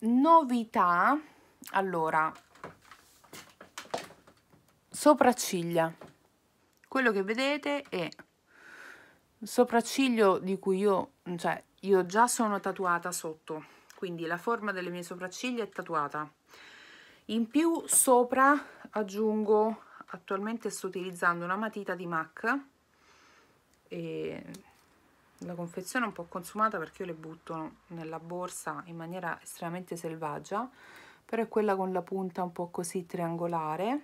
novità allora sopracciglia quello che vedete è sopracciglio di cui io cioè io già sono tatuata sotto quindi la forma delle mie sopracciglia è tatuata in più sopra aggiungo attualmente sto utilizzando una matita di MAC e la confezione è un po' consumata perché io le butto nella borsa in maniera estremamente selvaggia però è quella con la punta un po' così triangolare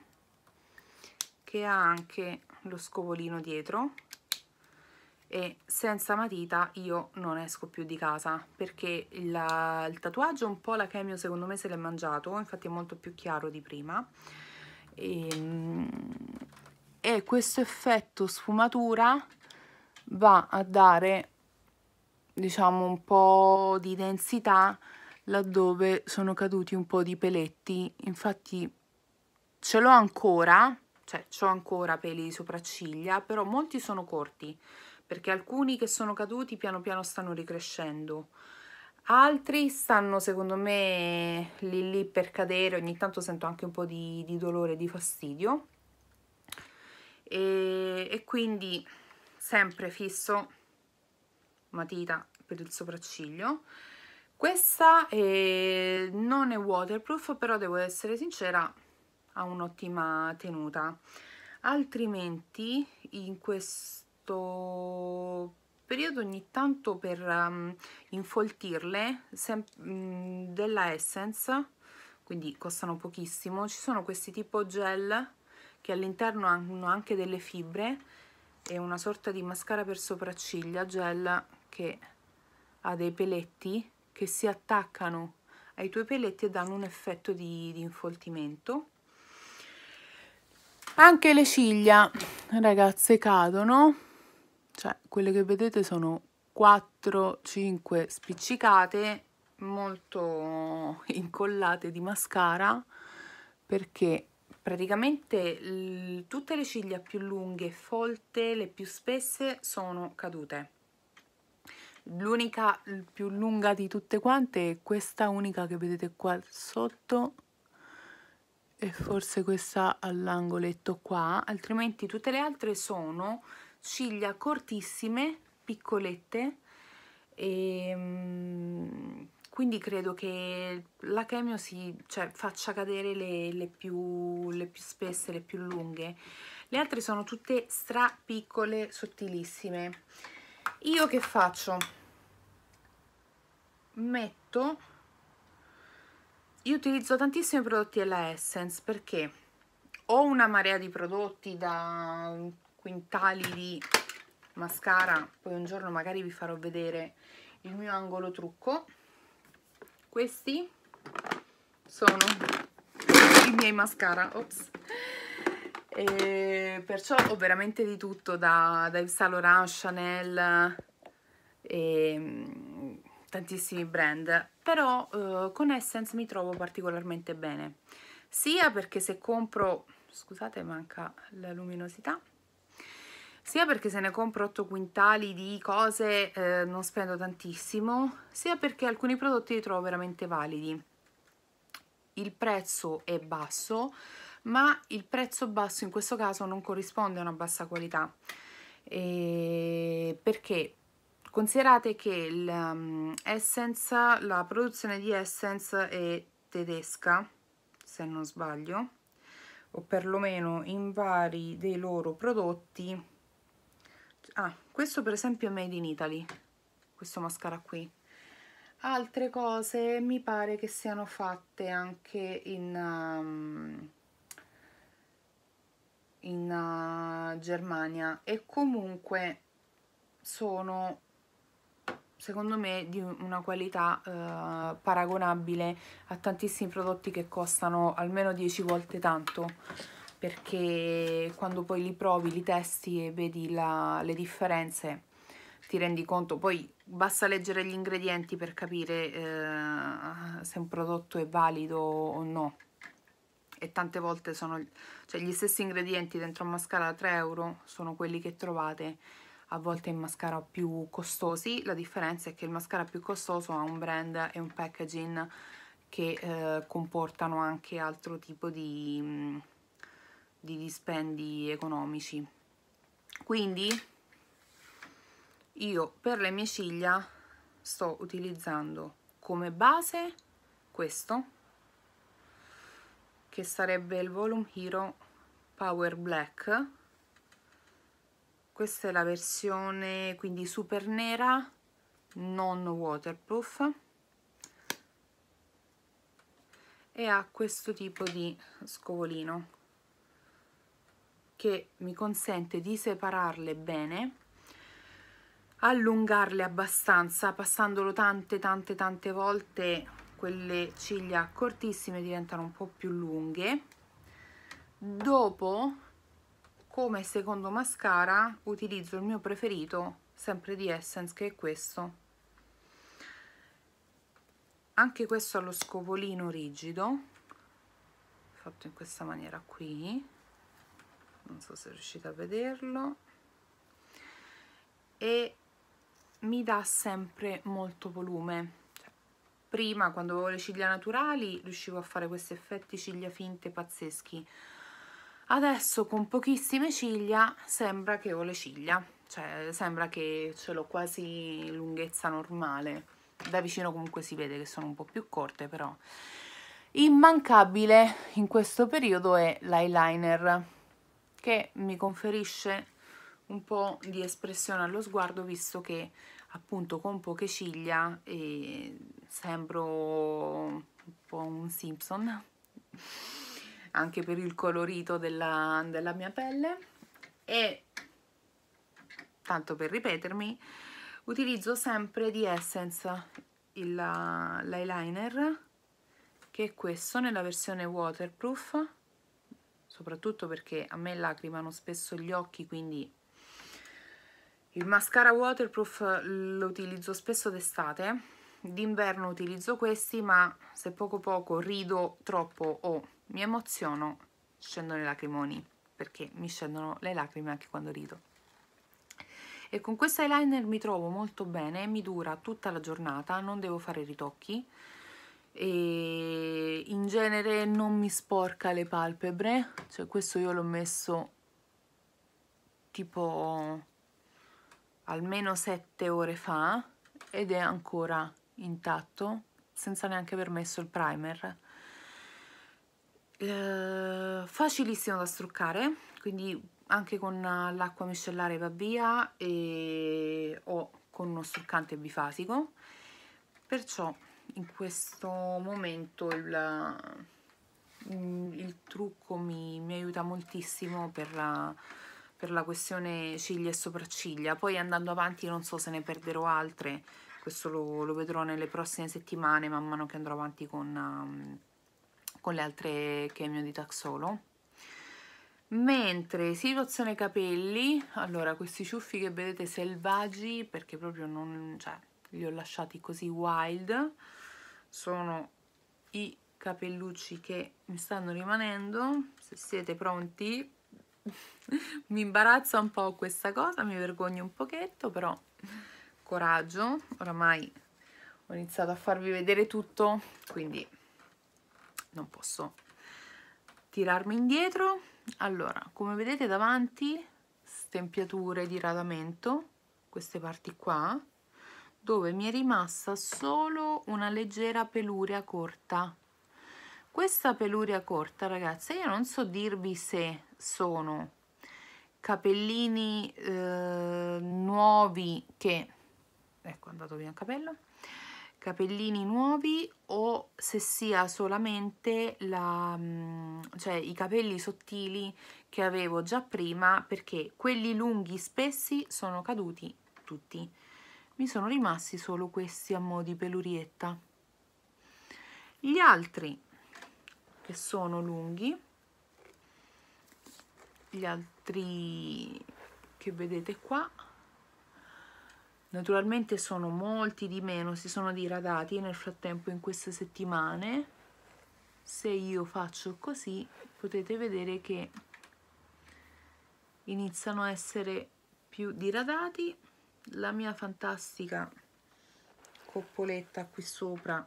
che ha anche lo scovolino dietro e senza matita io non esco più di casa perché la, il tatuaggio un po' la chemio secondo me se l'è mangiato infatti è molto più chiaro di prima e, ehm, e questo effetto sfumatura va a dare diciamo un po' di densità laddove sono caduti un po' di peletti infatti ce l'ho ancora cioè ho ancora peli di sopracciglia però molti sono corti perché alcuni che sono caduti piano piano stanno ricrescendo altri stanno secondo me lì lì per cadere ogni tanto sento anche un po' di, di dolore di fastidio e, e quindi sempre fisso matita per il sopracciglio questa eh, non è waterproof però devo essere sincera ha un'ottima tenuta altrimenti in questo periodo ogni tanto per um, infoltirle um, della Essence quindi costano pochissimo ci sono questi tipo gel che all'interno hanno anche delle fibre e una sorta di mascara per sopracciglia gel che ha dei peletti che si attaccano ai tuoi peletti e danno un effetto di, di infoltimento anche le ciglia ragazze cadono cioè quelle che vedete sono 4-5 spiccicate molto incollate di mascara perché praticamente tutte le ciglia più lunghe folte, le più spesse, sono cadute. L'unica più lunga di tutte quante è questa unica che vedete qua sotto e forse questa all'angoletto qua, altrimenti tutte le altre sono ciglia cortissime, piccolette e ehm, quindi credo che la cameo si, cioè, faccia cadere le, le, più, le più spesse, le più lunghe le altre sono tutte stra piccole, sottilissime io che faccio? metto io utilizzo tantissimi prodotti della Essence perché ho una marea di prodotti da quintali di mascara poi un giorno magari vi farò vedere il mio angolo trucco questi sono i miei mascara Ops. E perciò ho veramente di tutto da, da Yves Saint Laurent, Chanel e mm, tantissimi brand però eh, con Essence mi trovo particolarmente bene sia perché se compro scusate manca la luminosità sia perché se ne compro 8 quintali di cose eh, non spendo tantissimo, sia perché alcuni prodotti li trovo veramente validi. Il prezzo è basso, ma il prezzo basso in questo caso non corrisponde a una bassa qualità. E eh, perché? Considerate che l'essence, ehm, la produzione di Essence è tedesca, se non sbaglio, o perlomeno in vari dei loro prodotti ah, questo per esempio è made in Italy questo mascara qui altre cose mi pare che siano fatte anche in um, in uh, Germania e comunque sono secondo me di una qualità uh, paragonabile a tantissimi prodotti che costano almeno 10 volte tanto perché quando poi li provi, li testi e vedi la, le differenze ti rendi conto, poi basta leggere gli ingredienti per capire eh, se un prodotto è valido o no e tante volte sono cioè, gli stessi ingredienti dentro un mascara a 3 euro sono quelli che trovate a volte in mascara più costosi la differenza è che il mascara più costoso ha un brand e un packaging che eh, comportano anche altro tipo di mm, di dispendi economici quindi io per le mie ciglia sto utilizzando come base questo che sarebbe il Volume Hero Power Black questa è la versione quindi super nera non waterproof e ha questo tipo di scovolino che mi consente di separarle bene allungarle abbastanza passandolo tante tante tante volte quelle ciglia cortissime diventano un po' più lunghe dopo come secondo mascara utilizzo il mio preferito sempre di Essence che è questo anche questo ha lo scopolino rigido fatto in questa maniera qui non so se riuscite a vederlo e mi dà sempre molto volume prima quando avevo le ciglia naturali riuscivo a fare questi effetti ciglia finte pazzeschi adesso con pochissime ciglia sembra che ho le ciglia cioè sembra che ce l'ho quasi lunghezza normale da vicino comunque si vede che sono un po' più corte però immancabile in questo periodo è l'eyeliner che mi conferisce un po' di espressione allo sguardo visto che appunto con poche ciglia eh, sembro un po' un Simpson anche per il colorito della, della mia pelle e tanto per ripetermi utilizzo sempre di Essence l'eyeliner che è questo nella versione waterproof soprattutto perché a me lacrimano spesso gli occhi, quindi il mascara waterproof lo utilizzo spesso d'estate, d'inverno utilizzo questi, ma se poco poco rido troppo o mi emoziono, scendono i lacrimoni, perché mi scendono le lacrime anche quando rido. E con questo eyeliner mi trovo molto bene, mi dura tutta la giornata, non devo fare ritocchi, e in genere non mi sporca le palpebre, cioè questo io l'ho messo tipo almeno 7 ore fa ed è ancora intatto senza neanche aver messo il primer. Eh, facilissimo da struccare, quindi anche con l'acqua miscellare va via e, o con uno struccante bifasico, perciò in questo momento il, mm, il trucco mi, mi, aiuta moltissimo per la, per la questione ciglia e sopracciglia poi andando avanti non so se ne perderò altre questo lo, lo vedrò nelle prossime settimane man mano che andrò avanti con, um, con le altre che mi ho di taxolo mentre situazione capelli allora questi ciuffi che vedete selvaggi perché proprio non cioè li ho lasciati così wild sono i capellucci che mi stanno rimanendo se siete pronti mi imbarazza un po' questa cosa mi vergogno un pochetto però coraggio oramai ho iniziato a farvi vedere tutto quindi non posso tirarmi indietro allora come vedete davanti stempiature di radamento queste parti qua dove mi è rimasta solo una leggera peluria corta questa peluria corta ragazzi io non so dirvi se sono capellini eh, nuovi che ecco è andato via il capello capellini nuovi o se sia solamente la, mm, cioè, i capelli sottili che avevo già prima perché quelli lunghi spessi sono caduti tutti mi sono rimasti solo questi a mo' di pelurietta. Gli altri che sono lunghi, gli altri che vedete qua, naturalmente sono molti di meno, si sono diradati nel frattempo in queste settimane. Se io faccio così potete vedere che iniziano a essere più diradati la mia fantastica coppoletta qui sopra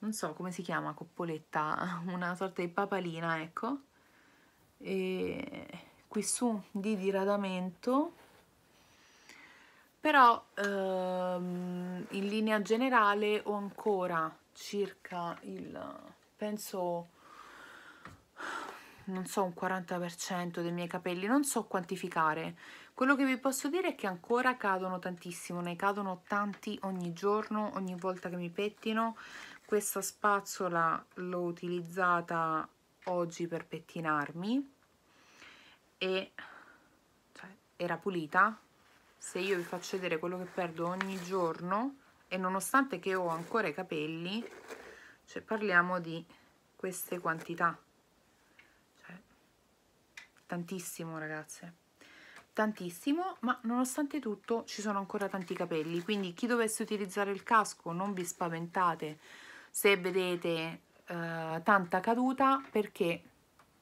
non so come si chiama coppoletta una sorta di papalina ecco e qui su di diradamento però ehm, in linea generale ho ancora circa il penso non so, un 40% dei miei capelli, non so quantificare. Quello che vi posso dire è che ancora cadono tantissimo, ne cadono tanti ogni giorno, ogni volta che mi pettino. Questa spazzola l'ho utilizzata oggi per pettinarmi e cioè, era pulita. Se io vi faccio vedere quello che perdo ogni giorno e nonostante che ho ancora i capelli, cioè parliamo di queste quantità tantissimo ragazze tantissimo ma nonostante tutto ci sono ancora tanti capelli quindi chi dovesse utilizzare il casco non vi spaventate se vedete eh, tanta caduta perché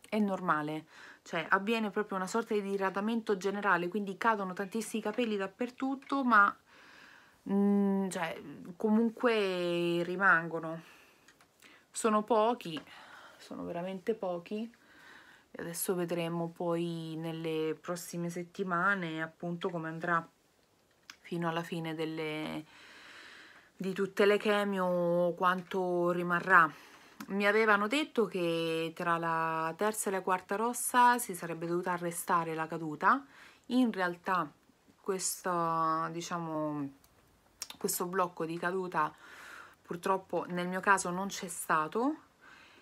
è normale cioè avviene proprio una sorta di diradamento generale quindi cadono tantissimi capelli dappertutto ma mm, cioè, comunque rimangono sono pochi sono veramente pochi adesso vedremo poi nelle prossime settimane appunto come andrà fino alla fine delle, di tutte le chemio quanto rimarrà mi avevano detto che tra la terza e la quarta rossa si sarebbe dovuta arrestare la caduta in realtà questo, diciamo, questo blocco di caduta purtroppo nel mio caso non c'è stato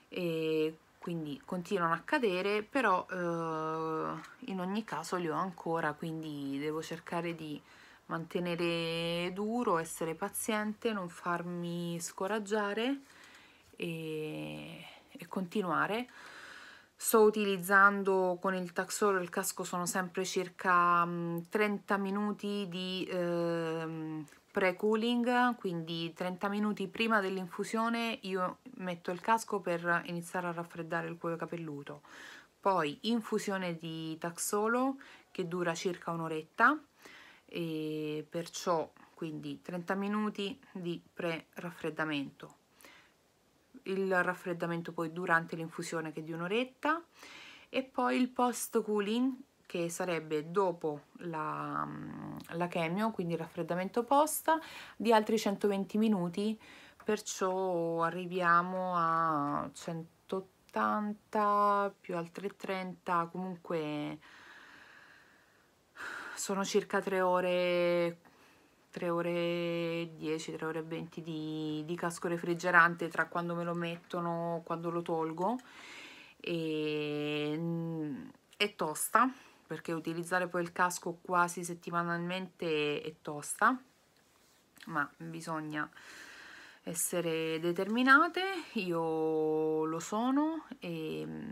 e quindi continuano a cadere però eh, in ogni caso li ho ancora quindi devo cercare di mantenere duro essere paziente non farmi scoraggiare e, e continuare sto utilizzando con il taxolo il casco sono sempre circa 30 mm, minuti di eh, pre-cooling quindi 30 minuti prima dell'infusione io metto il casco per iniziare a raffreddare il cuoio capelluto poi infusione di taxolo che dura circa un'oretta e perciò quindi 30 minuti di pre-raffreddamento il raffreddamento poi durante l'infusione che è di un'oretta e poi il post cooling che sarebbe dopo la, mm, la chemio, quindi il raffreddamento post, di altri 120 minuti, perciò arriviamo a 180 più altre 30, comunque sono circa 3 ore 3 ore 10, 3 ore 20 di, di casco refrigerante tra quando me lo mettono e quando lo tolgo e, mm, è tosta perché utilizzare poi il casco quasi settimanalmente è tosta ma bisogna essere determinate io lo sono e mm,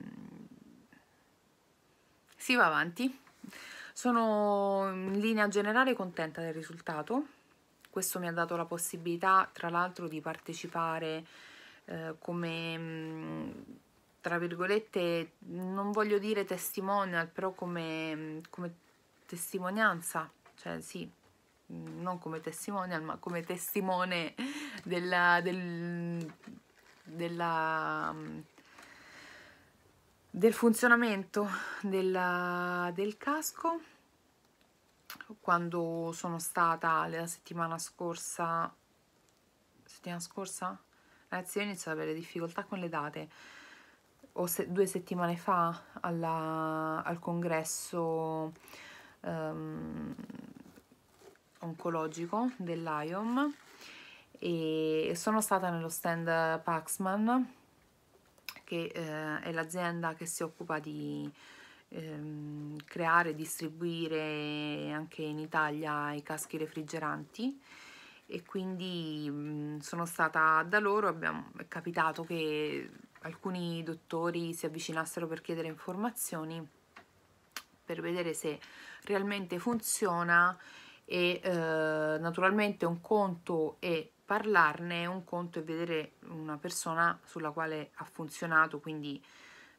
si va avanti sono in linea generale contenta del risultato, questo mi ha dato la possibilità tra l'altro di partecipare eh, come mm, tra virgolette non voglio dire testimonial però come, mm, come testimonianza cioè sì mm, non come testimonial ma come testimone della, del, della del funzionamento della, del casco quando sono stata la settimana scorsa settimana scorsa? ragazzi io inizio ad avere difficoltà con le date o se, due settimane fa alla, al congresso um, oncologico dell'IOM e sono stata nello stand Paxman che eh, è l'azienda che si occupa di ehm, creare e distribuire anche in Italia i caschi refrigeranti e quindi mh, sono stata da loro, abbiamo, è capitato che alcuni dottori si avvicinassero per chiedere informazioni per vedere se realmente funziona e eh, naturalmente un conto è parlarne un conto e vedere una persona sulla quale ha funzionato, quindi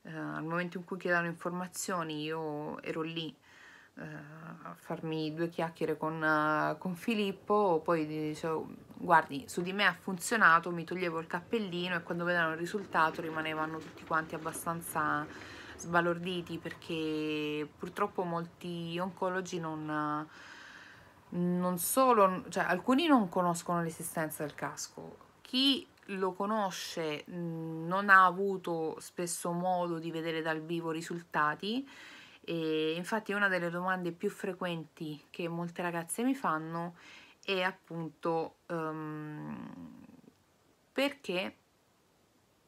eh, al momento in cui chiedevano informazioni io ero lì eh, a farmi due chiacchiere con, con Filippo, poi dicevo guardi su di me ha funzionato, mi toglievo il cappellino e quando vedevano il risultato rimanevano tutti quanti abbastanza sbalorditi perché purtroppo molti oncologi non... Uh, non solo, cioè alcuni non conoscono l'esistenza del casco, chi lo conosce mhmm, non ha avuto spesso modo di vedere dal vivo risultati e infatti una delle domande più frequenti che molte ragazze mi fanno è appunto um, perché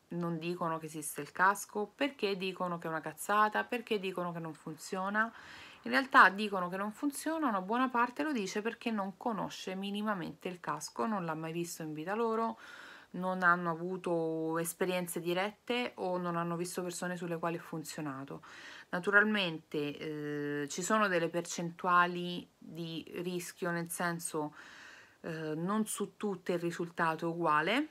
non dicono che esiste il casco, perché dicono che è una cazzata, perché dicono che non funziona in realtà dicono che non funziona, una buona parte lo dice perché non conosce minimamente il casco, non l'ha mai visto in vita loro, non hanno avuto esperienze dirette o non hanno visto persone sulle quali è funzionato. Naturalmente eh, ci sono delle percentuali di rischio, nel senso eh, non su tutte il risultato è uguale,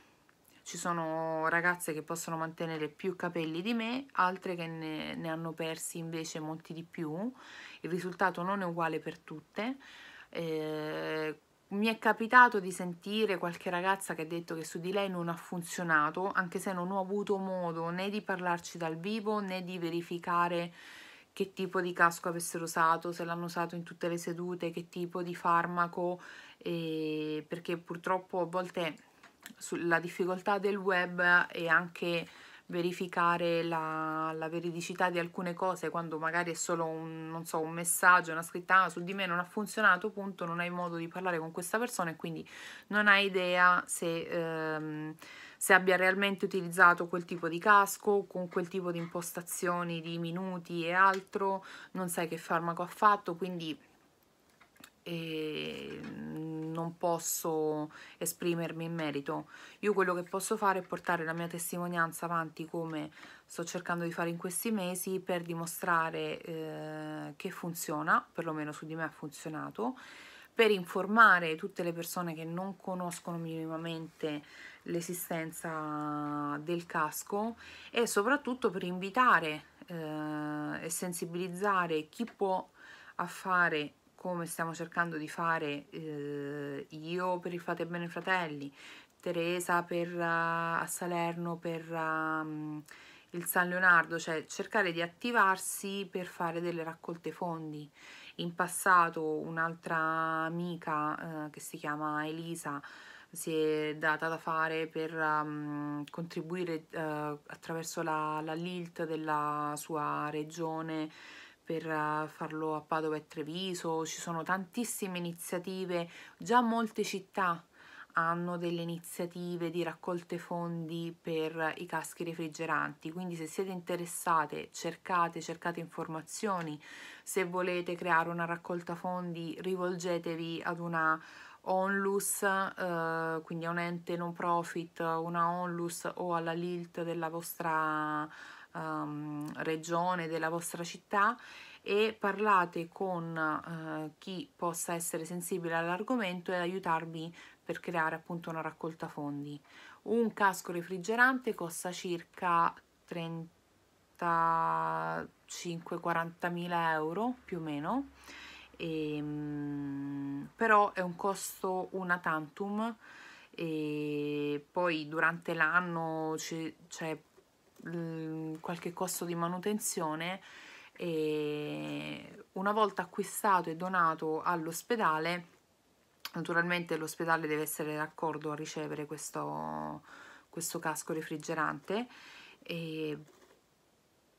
ci sono ragazze che possono mantenere più capelli di me, altre che ne, ne hanno persi invece molti di più, il risultato non è uguale per tutte. Eh, mi è capitato di sentire qualche ragazza che ha detto che su di lei non ha funzionato, anche se non ho avuto modo né di parlarci dal vivo né di verificare che tipo di casco avessero usato, se l'hanno usato in tutte le sedute, che tipo di farmaco, eh, perché purtroppo a volte sulla difficoltà del web e anche verificare la, la, veridicità di alcune cose quando magari è solo un, so, un messaggio, una scritta ah, su di me non ha funzionato, punto, non hai modo di parlare con questa persona e quindi non hai idea se, ehm, se abbia realmente utilizzato quel tipo di casco, con quel tipo di impostazioni di minuti e altro, non sai che farmaco ha fatto, quindi e non posso esprimermi in merito. Io quello che posso fare è portare la mia testimonianza avanti come sto cercando di fare in questi mesi per dimostrare eh, che funziona, perlomeno su di me ha funzionato, per informare tutte le persone che non conoscono minimamente l'esistenza del casco e soprattutto per invitare eh, e sensibilizzare chi può a fare come stiamo cercando di fare eh, io per il Fate Bene Fratelli, Teresa per, uh, a Salerno per um, il San Leonardo, cioè cercare di attivarsi per fare delle raccolte fondi. In passato un'altra amica uh, che si chiama Elisa si è data da fare per um, contribuire uh, attraverso la, la LILT della sua regione per eh, farlo a Padova e Treviso, ci sono tantissime iniziative, già molte città hanno delle iniziative di raccolte fondi per eh, i caschi refrigeranti, quindi se siete interessate cercate, cercate informazioni, se volete creare una raccolta fondi rivolgetevi ad una onlus, eh, quindi a un ente non profit, una onlus o alla LILT della vostra um, regione, della vostra città e parlate con uh, chi possa essere sensibile all'argomento e aiutarvi per creare appunto una raccolta fondi. Un casco refrigerante costa circa 35-40 mila euro più o meno, e, ehm, però è un costo una tantum e poi durante l'anno c'è qualche costo di manutenzione e una volta acquistato e donato all'ospedale naturalmente l'ospedale deve essere d'accordo a ricevere questo, questo casco refrigerante e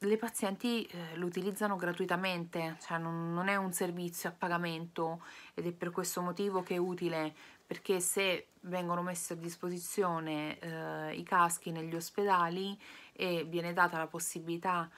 le pazienti eh, lo utilizzano gratuitamente, cioè non, non, è un servizio a pagamento ed è per questo motivo che è utile perché se vengono messi a disposizione eh, i caschi negli ospedali e viene data la possibilità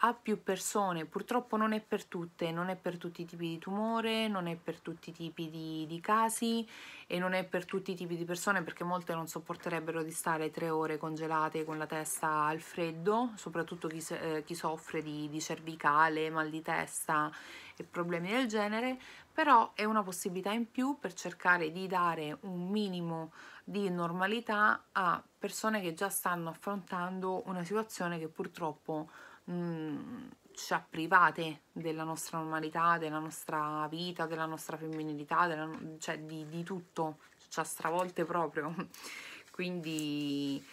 a più persone, purtroppo non è per tutte, non è per tutti i tipi di tumore, non è per tutti i tipi di, di, casi e non è per tutti i tipi di persone perché molte non sopporterebbero di stare tre ore congelate con la testa al freddo, soprattutto chi, eh, chi soffre di, di cervicale, mal di testa e problemi del genere, però è una possibilità in più per cercare di dare un minimo di normalità a persone che già stanno affrontando una situazione che purtroppo mh, mhmm, ci ha private della nostra normalità, della nostra vita, della nostra femminilità, della, cioè di, di tutto, ci ha stravolte proprio. Quindi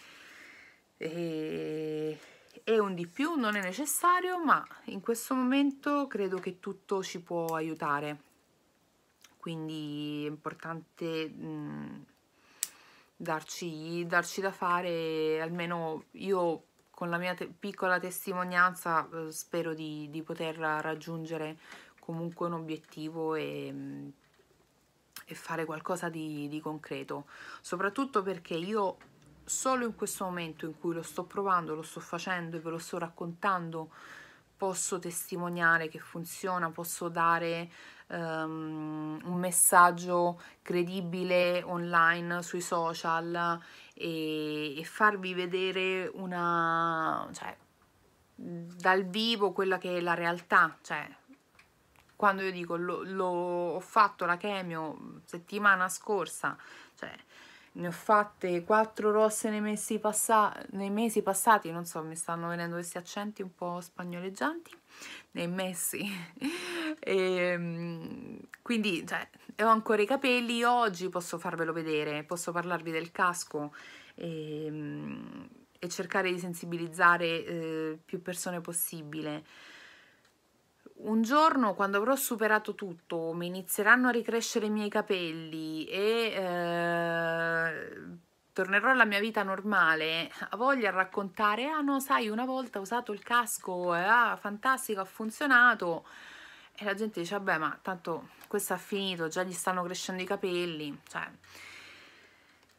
e, eh, e un di più non è necessario, ma in questo momento credo che tutto ci può aiutare. Quindi è importante... Mh, mhmm, darci, darci da fare, almeno io con la mia te piccola testimonianza eh, spero di, di, poter raggiungere comunque un obiettivo e, mm, e fare qualcosa di, di, concreto, soprattutto perché io solo in questo momento in cui lo sto provando, lo sto facendo e ve lo sto raccontando, posso testimoniare che funziona, posso dare um, un messaggio credibile online sui social e, e farvi vedere una, cioè, dal vivo quella che è la realtà, cioè, quando io dico lo, lo, ho fatto la chemio settimana scorsa, cioè, ne ho fatte quattro rosse nei mesi, passa, nei mesi passati, non so, mi stanno venendo questi accenti un po' spagnoleggianti nei messi e, ehm, quindi cioè, ho ancora i capelli oggi posso farvelo vedere posso parlarvi del casco e, ehm, e cercare di sensibilizzare eh, più persone possibile un giorno quando avrò superato tutto mi inizieranno a ricrescere i miei capelli e eh, tornerò alla mia vita normale, ha voglia di raccontare, ah no, sai, una volta ho usato il casco, ah, fantastico, ha funzionato. E la gente dice, vabbè, ma tanto questo ha finito, già gli stanno crescendo i capelli, cioè...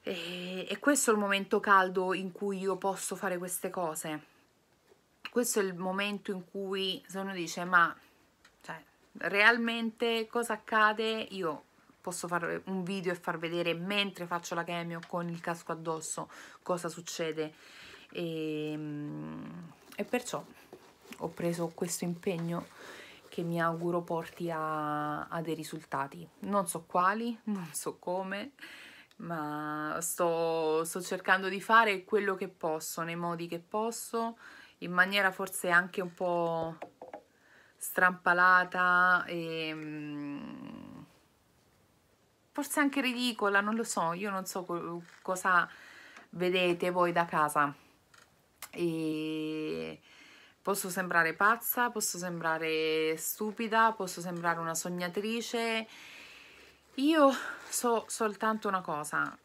E, e questo è il momento caldo in cui io posso fare queste cose. Questo è il momento in cui se uno dice, ma cioè, realmente cosa accade? Io posso fare eh, un video e far vedere mentre faccio la cameo con il casco addosso cosa succede e, ehm, e perciò ho preso questo impegno che mi auguro porti a, a, dei risultati. Non so quali, non so come, ma sto, sto cercando di fare quello che posso, nei modi che posso, in maniera forse anche un po' strampalata e ehm, forse anche ridicola, non lo so, io non so co cosa vedete voi da casa. E posso sembrare pazza, posso sembrare stupida, posso sembrare una sognatrice. Io so soltanto una cosa,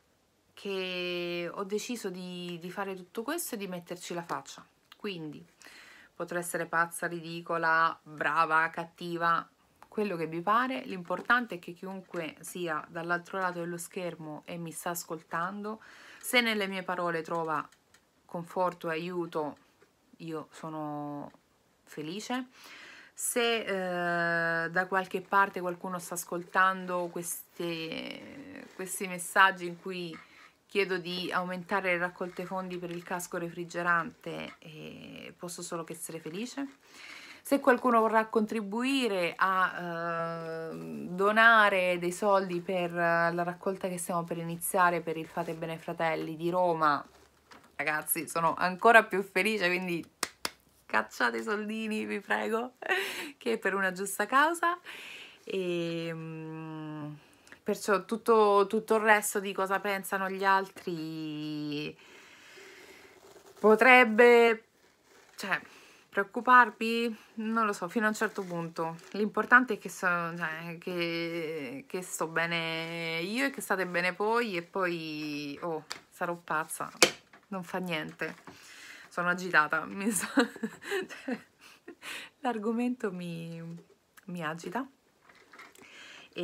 che ho deciso di, di fare tutto questo e di metterci la faccia. Quindi potrò essere pazza, ridicola, brava, cattiva, quello che vi pare, l'importante è che chiunque sia dall'altro lato dello schermo e mi sta ascoltando, se nelle mie parole trova conforto e aiuto, io sono felice. Se eh, da qualche parte qualcuno sta ascoltando queste, questi messaggi in cui chiedo di aumentare le raccolte fondi per il casco refrigerante, eh, posso solo che essere felice. Se qualcuno vorrà contribuire a eh, donare dei soldi per eh, la raccolta che stiamo per iniziare per il Fate Bene Fratelli di Roma, ragazzi, sono ancora più felice, quindi cacciate i soldini, vi prego, che è per una giusta causa. E, ehm, perciò tutto, tutto il resto di cosa pensano gli altri potrebbe... cioè Preoccuparvi? Non lo so, fino a un certo punto. L'importante è che, so, cioè, che, che, sto bene io e che state bene voi e poi, oh, sarò pazza, non fa niente. Sono agitata, so... Cioè, l'argomento mi, mi agita. E,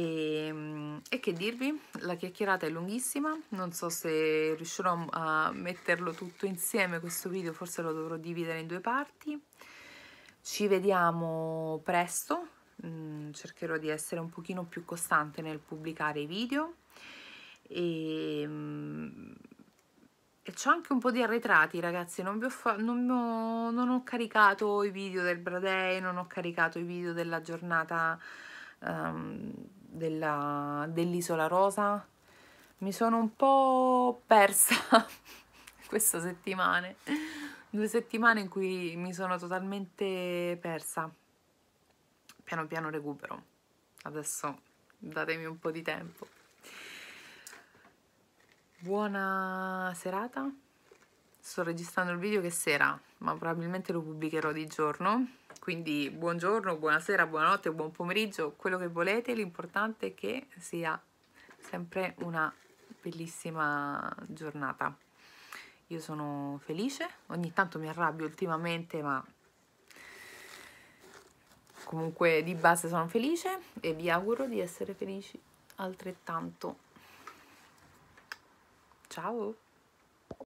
ehm, e, che dirvi, la chiacchierata è lunghissima, non so se riuscirò a metterlo tutto insieme questo video, forse lo dovrò dividere in due parti. Ci vediamo presto, mm, cercherò di essere un pochino più costante nel pubblicare i video e, mm, e c'ho anche un po' di arretrati ragazzi, non ho, non, ho, non ho caricato i video del Bradei, non ho caricato i video della giornata... Um, della, dell'isola rosa mi sono un po' persa questa settimana due settimane in cui mi sono totalmente persa piano piano recupero adesso datemi un po' di tempo buona serata sto registrando il video che sera ma probabilmente lo pubblicherò di giorno quindi buongiorno, buonasera, buonanotte, buon pomeriggio, quello che volete, l'importante è che sia sempre una bellissima giornata. Io sono felice, ogni tanto mi arrabbio ultimamente, ma comunque di base sono felice e vi auguro di essere felici altrettanto. Ciao!